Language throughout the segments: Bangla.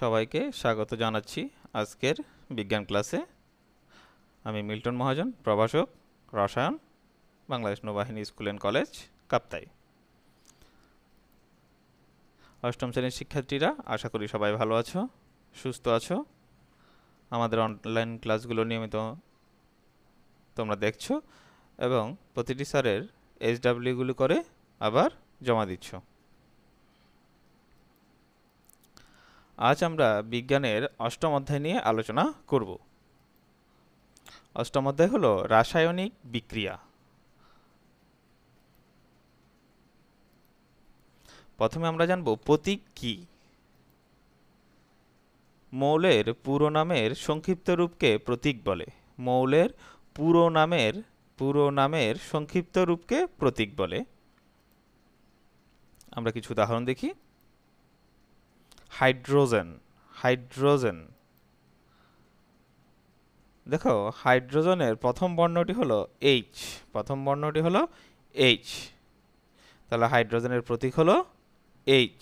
সবাইকে স্বাগত জানাচ্ছি আজকের বিজ্ঞান ক্লাসে আমি মিল্টন মহাজন প্রভাষক রসায়ন বাংলাদেশ নৌবাহিনী স্কুল অ্যান্ড কলেজ কাপ্তাই অষ্টম শ্রেণীর শিক্ষার্থীরা আশা করি সবাই ভালো আছো সুস্থ আছো আমাদের অনলাইন ক্লাসগুলো নিয়মিত তোমরা দেখছো এবং প্রতিটি স্যারের এইচডাব্লিউগুলো করে আবার জমা দিচ্ছ আজ আমরা বিজ্ঞানের অষ্টম অধ্যায় নিয়ে আলোচনা করব অষ্টম অধ্যায় হলো রাসায়নিক বিক্রিয়া প্রথমে আমরা জানব প্রতীক কি মৌলের পুরো নামের সংক্ষিপ্ত রূপকে প্রতীক বলে মৌলের পুরো নামের পুরো নামের সংক্ষিপ্ত রূপকে প্রতীক বলে আমরা কিছু উদাহরণ দেখি হাইড্রোজেন হাইড্রোজেন দেখো হাইড্রোজেনের প্রথম বর্ণটি হলো এইচ প্রথম বর্ণটি হলো এইচ তাহলে হাইড্রোজেনের প্রতীক হলো এইচ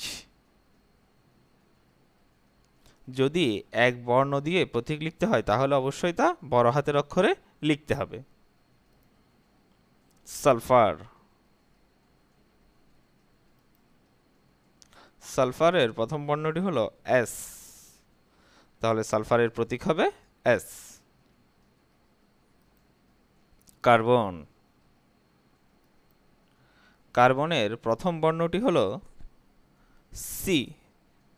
যদি এক বর্ণ দিয়ে প্রতীক লিখতে হয় তাহলে অবশ্যই তা বড় হাতের অক্ষরে লিখতে হবে সালফার সালফারের প্রথম বর্ণটি হলো এস তাহলে সালফারের প্রতীক হবে এস কার্বন কার্বনের প্রথম বর্ণটি হলো সি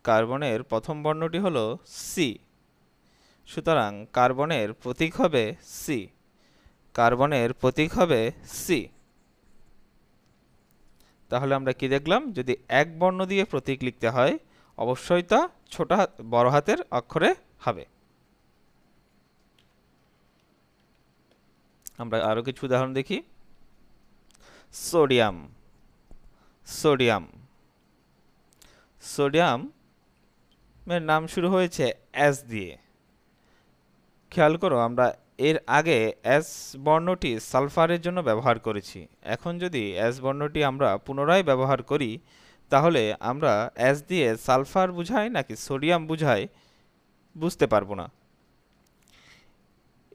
কার্বনের প্রথম বর্ণটি হলো সি সুতরাং কার্বনের প্রতীক হবে সি কার্বনের প্রতীক হবে সি তাহলে আমরা কি দেখলাম যদি এক বর্ণ দিয়ে প্রতীক লিখতে হয় অবশ্যই তা ছোট বড় হাতের অক্ষরে হবে আমরা আরও কিছু উদাহরণ দেখি সোডিয়াম সোডিয়াম সোডিয়াম এর নাম শুরু হয়েছে অ্যাস দিয়ে খেয়াল করো আমরা এর আগে অ্যাস বর্ণটি সালফারের জন্য ব্যবহার করেছি এখন যদি অ্যাস বর্ণটি আমরা পুনরায় ব্যবহার করি তাহলে আমরা অ্যাস দিয়ে সালফার বুঝাই নাকি সোডিয়াম বুঝাই বুঝতে পারবো না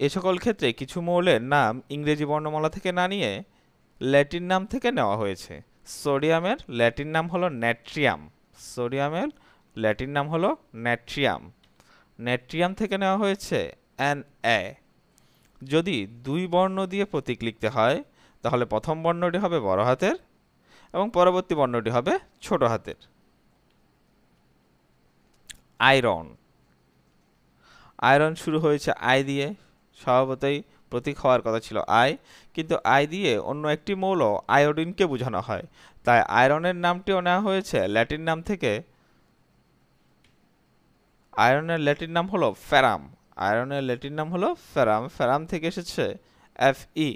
এ সকল ক্ষেত্রে কিছু মৌলের নাম ইংরেজি বর্ণমালা থেকে না নিয়ে ল্যাটিন নাম থেকে নেওয়া হয়েছে সোডিয়ামের ল্যাটিন নাম হলো ন্যাট্রিয়াম সোডিয়ামের ল্যাটিন নাম হলো ন্যাট্রিয়াম ন্যাট্রিয়াম থেকে নেওয়া হয়েছে অ্যান অ্যা যদি দুই বর্ণ দিয়ে প্রতীক লিখতে হয় তাহলে প্রথম বর্ণটি হবে বড় হাতের এবং পরবর্তী বর্ণটি হবে ছোট হাতের আয়রন আয়রন শুরু হয়েছে আয় দিয়ে স্বভাবতই প্রতীক হওয়ার কথা ছিল আয় কিন্তু আয় দিয়ে অন্য একটি মৌল আয়োডিনকে বোঝানো হয় তাই আয়রনের নামটিও নেওয়া হয়েছে ল্যাটিন নাম থেকে আয়রনের ল্যাটিন নাম হলো ফ্যারাম আয়রনের লেটির নাম হলো ফেরাম ফেরাম থেকে এসেছে এফ ই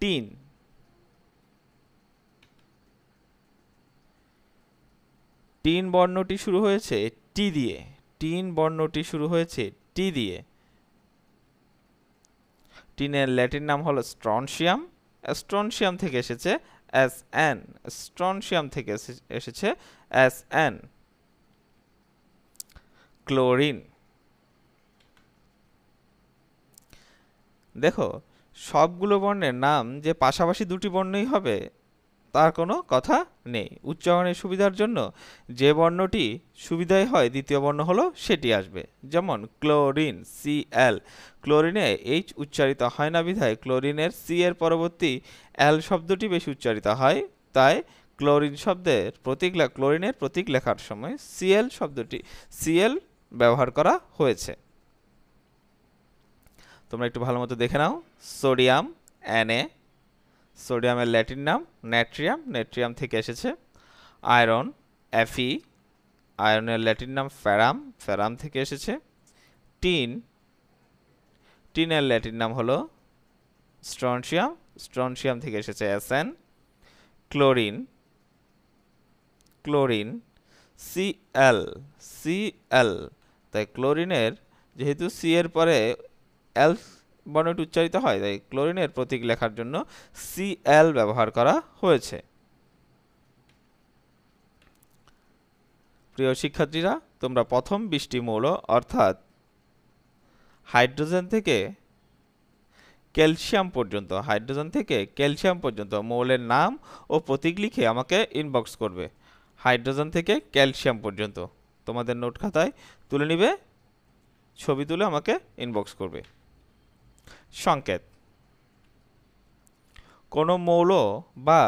টিন টিন বর্ণটি শুরু হয়েছে টি দিয়ে টিন বর্ণটি শুরু হয়েছে টি দিয়ে টিনের ল্যাটিন নাম হলো স্ট্রনশিয়াম স্ট্রনশিয়াম থেকে এসেছে এস এন স্ট্রনশিয়াম থেকে এসেছে এস এন ক্লোরিন দেখো সবগুলো বর্ণের নাম যে পাশাপাশি দুটি বর্ণই হবে তার কোনো কথা নেই উচ্চারণের সুবিধার জন্য যে বর্ণটি সুবিধাই হয় দ্বিতীয় বর্ণ হলো সেটি আসবে যেমন ক্লোরিন সি এল ক্লোরিনে এইচ উচ্চারিত হয় না বিধায় ক্লোরিনের সি এর পরবর্তী এল শব্দটি বেশি উচ্চারিত হয় তাই ক্লোরিন শব্দের প্রতীক ক্লোরিনের প্রতীক লেখার সময় সিএল শব্দটি সিএল ব্যবহার করা হয়েছে তোমরা একটু ভালো মতো দেখে নাও সোডিয়াম অ্যানে সোডিয়ামের ল্যাটিন নাম ন্যাট্রিয়াম নেট্রিয়াম থেকে এসেছে আয়রন অ্যাফি আয়রনের ল্যাটিন নাম ফ্যারাম ফ্যারাম থেকে এসেছে টিন টিনের ল্যাটিন নাম হলো স্ট্রনশিয়াম স্ট্রনশিয়াম থেকে এসেছে অ্যাসেন ক্লোরিন ক্লোরিন সিএল সিএল তাই ক্লোরিনের যেহেতু সি এর পরে এল বর্ণটি উচ্চারিত হয় তাই ক্লোরিনের প্রতীক লেখার জন্য সি এল ব্যবহার করা হয়েছে প্রিয় শিক্ষার্থীরা তোমরা প্রথম বৃষ্টি মৌল অর্থাৎ হাইড্রোজেন থেকে ক্যালসিয়াম পর্যন্ত হাইড্রোজেন থেকে ক্যালসিয়াম পর্যন্ত মৌলের নাম ও প্রতীক লিখে আমাকে ইনবক্স করবে হাইড্রোজেন থেকে ক্যালসিয়াম পর্যন্ত তোমাদের নোট খাতায় তুলে নিবে ছবি তুলে আমাকে ইনবক্স করবে সংকেত কোনো মৌল বা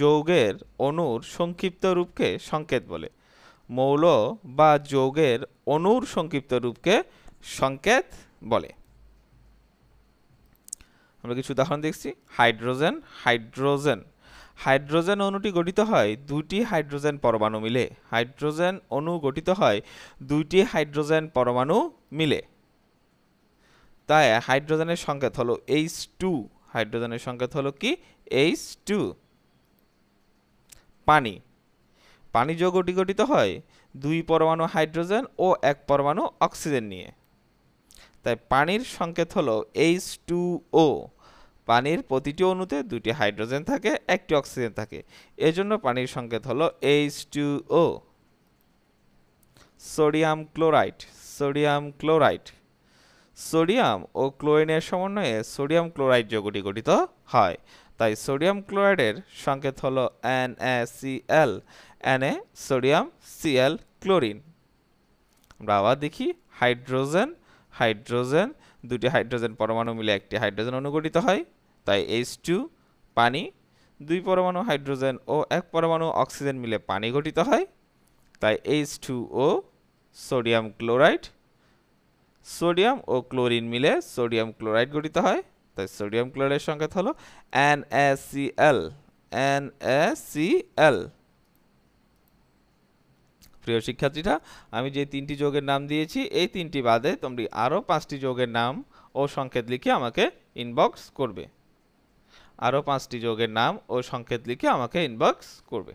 যৌগের অনুর সংক্ষিপ্ত রূপকে সংকেত বলে মৌল বা যৌগের অনুর সংক্ষিপ্ত রূপকে সংকেত বলে আমরা কিছু উদাহরণ দেখছি হাইড্রোজেন হাইড্রোজেন হাইড্রোজেন অণুটি গঠিত হয় দুইটি হাইড্রোজেন পরমাণু মিলে হাইড্রোজেন অণু গঠিত হয় দুইটি হাইড্রোজেন পরমাণু মিলে তাই হাইড্রোজেনের সংকেত হলো এইচ টু হাইড্রোজেনের সংকেত হলো কি এইচ টু পানি পানি যৌগটি গঠিত হয় দুই পরমাণু হাইড্রোজেন ও এক পরমাণু অক্সিজেন নিয়ে তাই পানির সংকেত হলো এইচ টু ও পানির প্রতিটি অণুতে দুটি হাইড্রোজেন থাকে একটি অক্সিজেন থাকে এজন্য পানির সংকেত হলো H two O sodium chloride sodium chloride sodium ও ক্লোরিনের সমন্বয়ে সোডিয়াম ক্লোরাইড যৌগটি গঠিত হয় তাই সোডিয়াম ক্লোরাইডের সংকেত হলো N A C L N A sodium C L chlorine আমরা আবার দেখি হাইড্রোজেন হাইড্রোজেন দুটি হাইড্রোজেন পরমাণু মিলে একটি হাইড্রোজেন অনুগঠিত হয় তাই এইচ টু পানি দুই পরমাণু হাইড্রোজেন ও এক পরমাণু অক্সিজেন মিলে পানি গঠিত হয় তাই H two O sodium chloride sodium ও ক্লোরিন মিলে সোডিয়াম ক্লোরাইড গঠিত হয় তাই সোডিয়াম ক্লোরাইড সংকেত হলো এন এল এন এল প্রিয় শিক্ষার্থীরা আমি যে তিনটি যোগের নাম দিয়েছি এই তিনটি বাদে তোমরা আরও পাঁচটি যোগের নাম ও সংকেত লিখে আমাকে ইনবক্স করবে আরও পাঁচটি যোগের নাম ও সংকেত লিখে আমাকে ইনবক্স করবে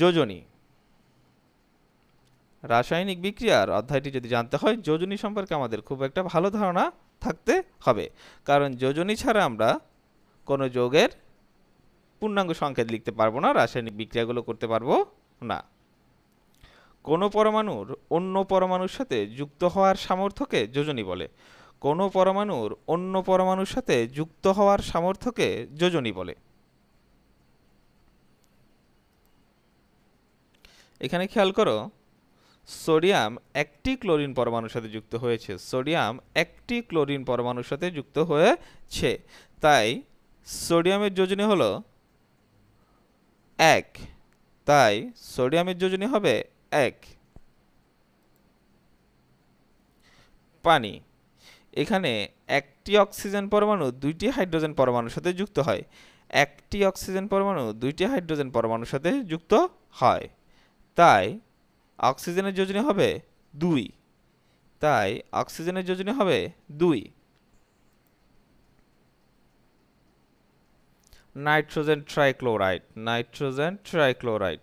যোজনী রাসায়নিক বিক্রিয়ার অধ্যায়টি যদি জানতে হয় যোজনী সম্পর্কে আমাদের খুব একটা ভালো ধারণা থাকতে হবে কারণ যোজনী ছাড়া আমরা কোনো যোগের পূর্ণাঙ্গ সংকেত লিখতে পারবো না রাসায়নিক বিক্রিয়াগুলো করতে পারবো না কোনো পরমাণুর অন্য পরমাণুর সাথে যুক্ত হওয়ার সামর্থ্যকে যোজনী বলে কোনো পরমাণুর অন্য পরমাণুর সাথে যুক্ত হওয়ার সামর্থ্যকে যোজনী বলে এখানে খেয়াল করো সোডিয়াম একটি ক্লোরিন পরমাণুর সাথে যুক্ত হয়েছে সোডিয়াম একটি ক্লোরিন পরমাণুর সাথে যুক্ত হয়েছে তাই সোডিয়ামের যোজনী হলো এক তাই সোডিয়ামের যোজনী হবে এক পানি এখানে একটি অক্সিজেন পরমাণু দুইটি হাইড্রোজেন পরমাণুর সাথে যুক্ত হয় একটি অক্সিজেন পরমাণু দুইটি হাইড্রোজেন পরমাণুর সাথে যুক্ত হয় তাই অক্সিজেনের যোজনী হবে দুই তাই অক্সিজেনের যোজনী হবে দুই নাইট্রোজেন ট্রাইক্লোরাইড নাইট্রোজেন ট্রাইক্লোরাইড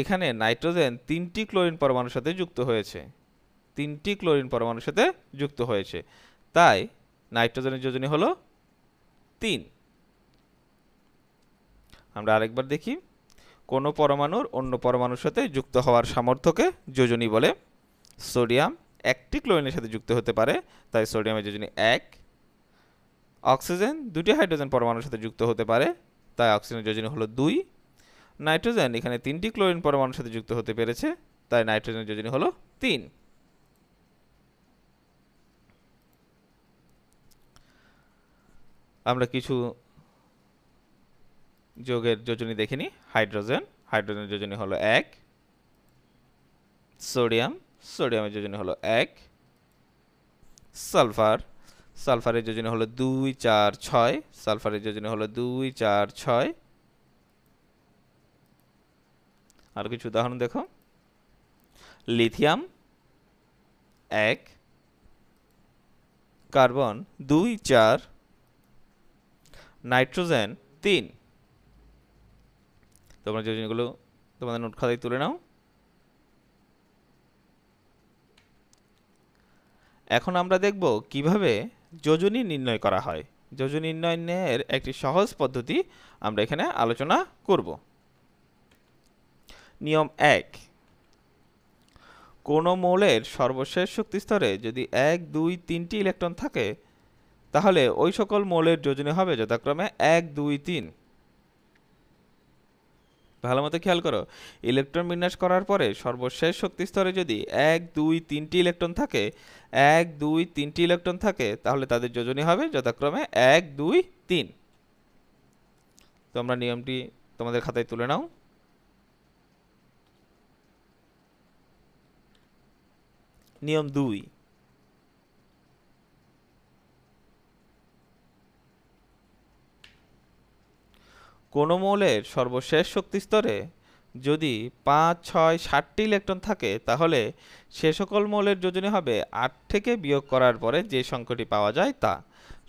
এখানে নাইট্রোজেন তিনটি ক্লোরিন পরমাণুর সাথে যুক্ত হয়েছে তিনটি ক্লোরিন পরমাণুর সাথে যুক্ত হয়েছে তাই নাইট্রোজেনের যোজনী হলো তিন আমরা আরেকবার দেখি কোনো পরমাণুর অন্য পরমাণুর সাথে যুক্ত হওয়ার সামর্থ্যকে যোজনী বলে সোডিয়াম একটি ক্লোরিনের সাথে যুক্ত হতে পারে তাই সোডিয়ামের যোজনী এক অক্সিজেন দুটি হাইড্রোজেন পরমাণুর সাথে যুক্ত হতে পারে তাই অক্সিজেনের যোজনী হলো দুই নাইট্রোজেন এখানে তিনটি ক্লোরিন পরমাণুর সাথে যুক্ত হতে পেরেছে তাই নাইট্রোজেনের যোজনী হলো তিন আমরা কিছু যোগের যোজনী দেখিনি হাইড্রোজেন হাইড্রোজেনের যোজনী হলো এক সোডিয়াম সোডিয়ামের যোজনী হলো এক সালফার সালফারের যোজনী হলো দুই চার ছয় সালফারের যোজনী হলো দুই চার ছয় আর কিছু উদাহরণ দেখো লিথিয়াম এক কার্বন দুই চার নাইট্রোজেন তিন তোমরা জিনিসগুলো তোমাদের নোট খাতায় তুলে নাও এখন আমরা দেখব কিভাবে যোজনী নির্ণয় করা হয় যোজনী নির্ণয়ের একটি সহজ পদ্ধতি আমরা এখানে আলোচনা করব নিয়ম এক কোনো মৌলের সর্বশেষ শক্তি স্তরে যদি এক দুই তিনটি ইলেকট্রন থাকে তাহলে ওই সকল মৌলের যোজনী হবে যথাক্রমে এক দুই তিন ভালো মতো খেয়াল করো ইলেকট্রন বিন্যাস করার পরে সর্বশেষ শক্তি স্তরে যদি এক দুই তিনটি ইলেকট্রন থাকে এক দুই তিনটি ইলেকট্রন থাকে তাহলে তাদের যোজনী হবে যথাক্রমে এক দুই তিন তোমরা নিয়মটি তোমাদের খাতায় তুলে নাও নিয়ম দুই কোনো মৌলের সর্বশেষ শক্তিস্তরে যদি পাঁচ ছয় ষাটটি ইলেকট্রন থাকে তাহলে সে সকল মৌলের যোজনী হবে আট থেকে বিয়োগ করার পরে যে সংখ্যাটি পাওয়া যায় তা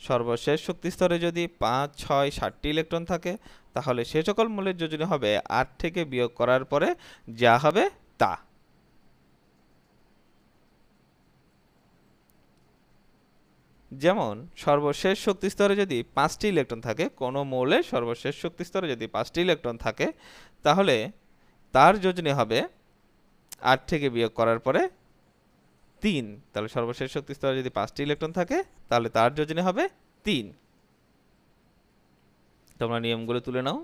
সর্বশেষ শক্তিস্তরে যদি পাঁচ ছয় ষাটটি ইলেকট্রন থাকে তাহলে সে সকল মৌলের যোজনী হবে আট থেকে বিয়োগ করার পরে যা হবে তা যেমন সর্বশেষ শক্তি স্তরে যদি পাঁচটি ইলেকট্রন থাকে কোনো মৌলে সর্বশেষ শক্তি স্তরে যদি পাঁচটি ইলেকট্রন থাকে তাহলে তার যোজনী হবে আট থেকে বিয়োগ করার পরে তিন তাহলে সর্বশেষ শক্তি স্তরে যদি পাঁচটি ইলেকট্রন থাকে তাহলে তার যোজনী হবে তিন তোমরা নিয়মগুলো তুলে নাও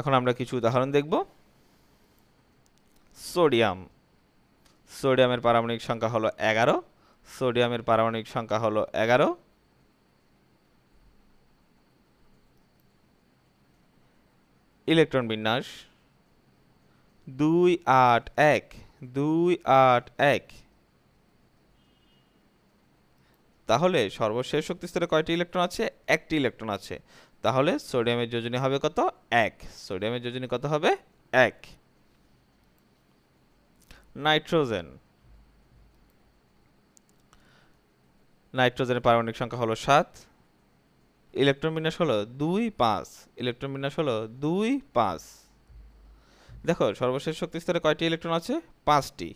এখন আমরা কিছু উদাহরণ দেখব সোডিয়াম সোডিয়ামের পারমাণবিক সংখ্যা হলো এগারো সোডিয়ামের পারমাণবিক সংখ্যা হলো এগারো ইলেকট্রন বিন্যাস দুই আট এক দুই আট এক তাহলে সর্বশেষ শক্তি স্তরে কয়টি ইলেকট্রন আছে একটি ইলেকট্রন আছে তাহলে সোডিয়ামের যোজনী হবে কত এক সোডিয়ামের যোজনী কত হবে এক নাইট্রোজেন নাইট্রোজেনের পারমাণিক সংখ্যা হলো সাত ইলেকট্রন বিন্যাস হলো দুই পাঁচ ইলেকট্রন বিন্যাস হলো দুই পাঁচ দেখো সর্বশেষ শক্তি স্তরে কয়টি ইলেকট্রন আছে পাঁচটি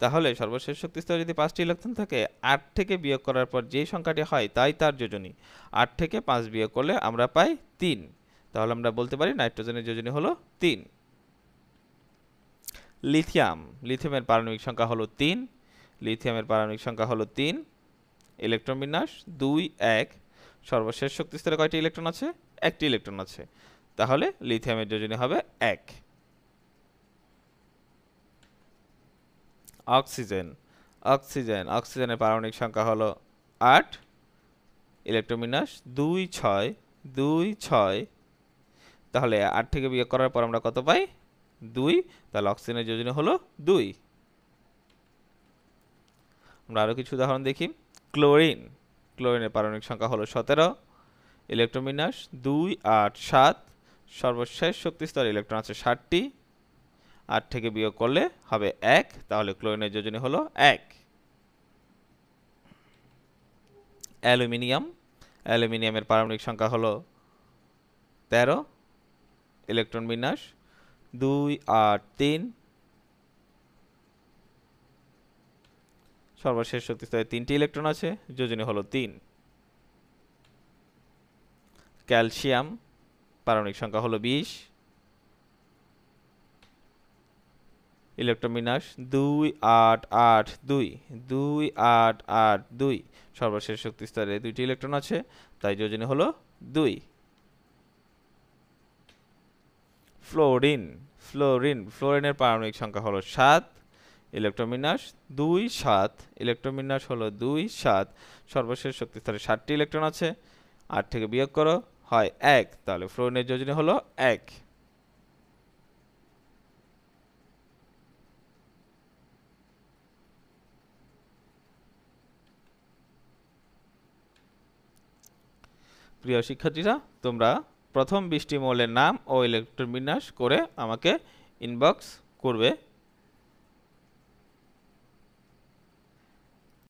তাহলে সর্বশেষ শক্তি স্তরে যদি পাঁচটি ইলেকট্রন থাকে আট থেকে বিয়োগ করার পর যে সংখ্যাটি হয় তাই তার যোজনী আট থেকে পাঁচ বিয়োগ করলে আমরা পাই তিন তাহলে আমরা বলতে পারি নাইট্রোজেনের যোজনী হলো তিন লিথিয়াম লিথিয়ামের পারমাণবিক সংখ্যা হলো তিন লিথিয়ামের পারমাণবিক সংখ্যা হলো তিন ইলেকট্রন বিন্যাস দুই এক সর্বশেষ শক্তিস্তরে কয়টি ইলেকট্রন আছে একটি ইলেকট্রন আছে তাহলে লিথিয়ামের যোজনী হবে এক অক্সিজেন অক্সিজেন অক্সিজেনের পারমাণবিক সংখ্যা হলো আট ইলেকট্রন বিন্যাস দুই ছয় দুই ছয় তাহলে আট থেকে বিয়োগ করার পর আমরা কত পাই দুই তাহলে অক্সিজেনের যোজনী হলো দুই আমরা আরও কিছু উদাহরণ দেখি ক্লোরিন ক্লোরিনের পারমাণবিক সংখ্যা হলো সতেরো ইলেকট্রোমিনাস দুই আট সাত সর্বশেষ শক্তিস্তরে ইলেকট্রন আছে ষাটটি আট থেকে বিয়োগ করলে হবে এক তাহলে ক্লোরিনের যোজনী হলো এক অ্যালুমিনিয়াম অ্যালুমিনিয়ামের পারমাণবিক সংখ্যা হলো তেরো ইলেকট্রন বিন্যাস দুই আট তিন সর্বশেষ শক্তি স্তরে তিনটি ইলেকট্রন আছে যোজনী হলো তিন ক্যালসিয়াম পারমাণিক সংখ্যা হলো বিশ ইলেকট্রন বিন্যাস দুই আট আট দুই দুই আট আট দুই সর্বশেষ শক্তি স্তরে দুইটি ইলেকট্রন আছে তাই যোজনী হল দুই ফ্লোরিন ফ্লোরিন ফ্লোরিনের পারমাণবিক সংখ্যা হলো সাত ইলেকট্রোমিনাস দুই সাত ইলেকট্রোমিনাস হলো দুই সাত সর্বশেষ শক্তিস্তরে ষাটটি ইলেকট্রন আছে আট থেকে বিয়োগ করো হয় এক তাহলে ফ্লোরিনের যোজনী হলো এক প্রিয় শিক্ষার্থীরা তোমরা প্রথম বিশটি নাম ও ইলেকট্রন বিন্যাস করে আমাকে ইনবক্স করবে